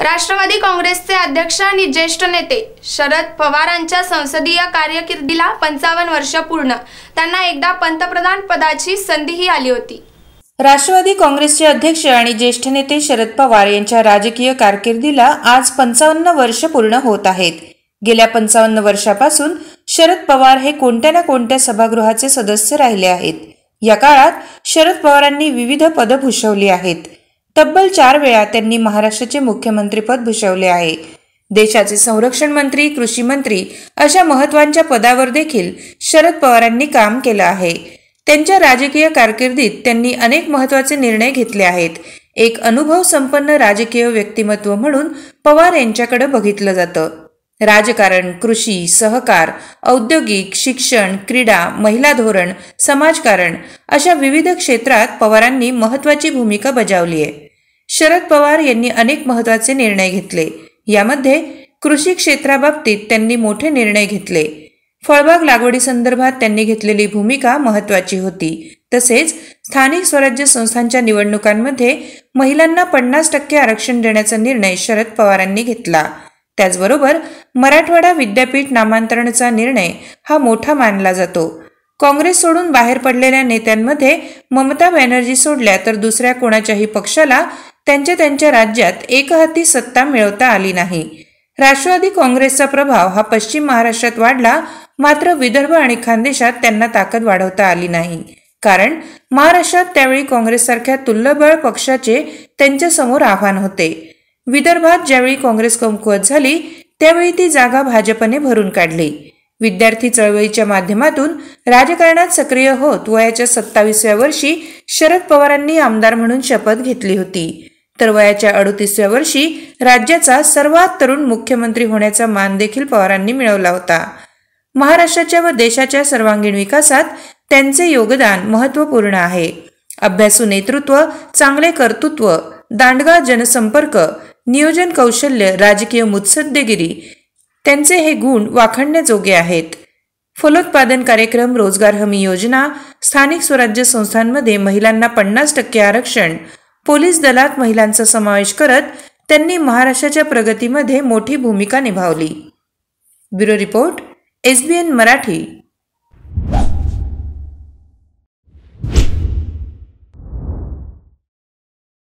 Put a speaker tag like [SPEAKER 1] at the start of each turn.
[SPEAKER 1] राष्ट्रवादी काँग्रेसचे अध्यक्ष आणि ज्येष्ठ नेते शरद पवारांच्या संसदीय कार्यकिर्दीला पंचावन्न वर्ष पूर्ण त्यांना एकदा पंतप्रधान पदाची संधीही आली होती
[SPEAKER 2] राष्ट्रवादी काँग्रेसचे अध्यक्ष आणि ज्येष्ठ नेते शरद पवार यांच्या राजकीय कारकिर्दीला आज पंचावन्न वर्ष पूर्ण होत आहेत गेल्या पंचावन्न वर्षापासून शरद पवार हे कोणत्या ना कोणत्या सभागृहाचे सदस्य राहिले आहेत या काळात शरद पवारांनी विविध पद भूषवली आहेत तब्बल चार वेळा त्यांनी महाराष्ट्राचे मुख्यमंत्रीपद भूषवले आहे देशाचे संरक्षण मंत्री कृषी मंत्री अशा महत्वाच्या पदावर देखील शरद पवारांनी काम केलं आहे त्यांच्या राजकीय कारकिर्दीत त्यांनी अनेक महत्वाचे निर्णय घेतले आहेत एक अनुभव संपन्न राजकीय व्यक्तिमत्व म्हणून पवार यांच्याकडे बघितलं जातं राजकारण कृषी सहकार औद्योगिक शिक्षण क्रीडा महिला धोरण समाजकारण अशा विविध क्षेत्रात पवारांनी महत्वाची भूमिका बजावली आहे शरद पवार यांनी अनेक महत्त्वाचे निर्णय घेतले यामध्ये कृषी क्षेत्राबाबतीत त्यांनी मोठे निर्णय घेतले फळबाग लागवडीसंदर्भात त्यांनी घेतलेली भूमिका महत्वाची होती तसेच स्थानिक स्वराज्य संस्थांच्या निवडणुकांमध्ये महिलांना पन्नास टक्के आरक्षण देण्याचा निर्णय शरद पवारांनी घेतला त्याचबरोबर मराठवाडा विद्यापीठ नामांतरणचा निर्णय हा मोठा मानला जातो काँग्रेस सोडून बाहेर पडलेल्या नेत्यांमध्ये ममता बॅनर्जी सोडल्या तर दुसऱ्या कोणाच्याही पक्षाला त्यांच्या त्यांच्या राज्यात एकहाती सत्ता मिळवता आली नाही राष्ट्रवादी काँग्रेसचा प्रभाव हा पश्चिम महाराष्ट्रात वाढला मात्र विदर्भ आणि खानदेशात त्यांना ताकद वाढवता आली नाही कारण महाराष्ट्रात त्यावेळी काँग्रेससारख्या तुल्यबळ पक्षाचे त्यांच्यासमोर आव्हान होते विदर्भात ज्यावेळी काँग्रेस कमकुवत झाली त्यावेळी ती जागा भाजपने भरून काढली विद्यार्थी चळवळीच्या माध्यमातून राजकारणात सक्रिय होत वयाच्या सत्तावीसव्या वर्षी शरद पवारांनी आमदार म्हणून शपथ घेतली होती तर वयाच्या अडुतीसव्या वर्षी राज्याचा सर्वात तरुण मुख्यमंत्री होण्याचा मान देखील पवारांनी मिळवला होता महाराष्ट्राच्या व देशाच्या सर्वांगीण विकासात त्यांचे योगदान महत्त्वपूर्ण आहे अभ्यासू नेतृत्व चांगले कर्तृत्व दांडगा जनसंपर्क नियोजन कौशल्य राजकीय मुत्सद्देगिरी त्यांचे हे गुण वाखणण्याजोगे आहेत फलोत्पादन कार्यक्रम रोजगार हमी योजना स्थानिक स्वराज्य संस्थांमध्ये महिलांना पन्नास टक्के आरक्षण पोलीस दलात महिलांचा समावेश करत त्यांनी महाराष्ट्राच्या प्रगतीमध्ये मोठी भूमिका निभावली ब्युरो रिपोर्ट एसबीएन मराठी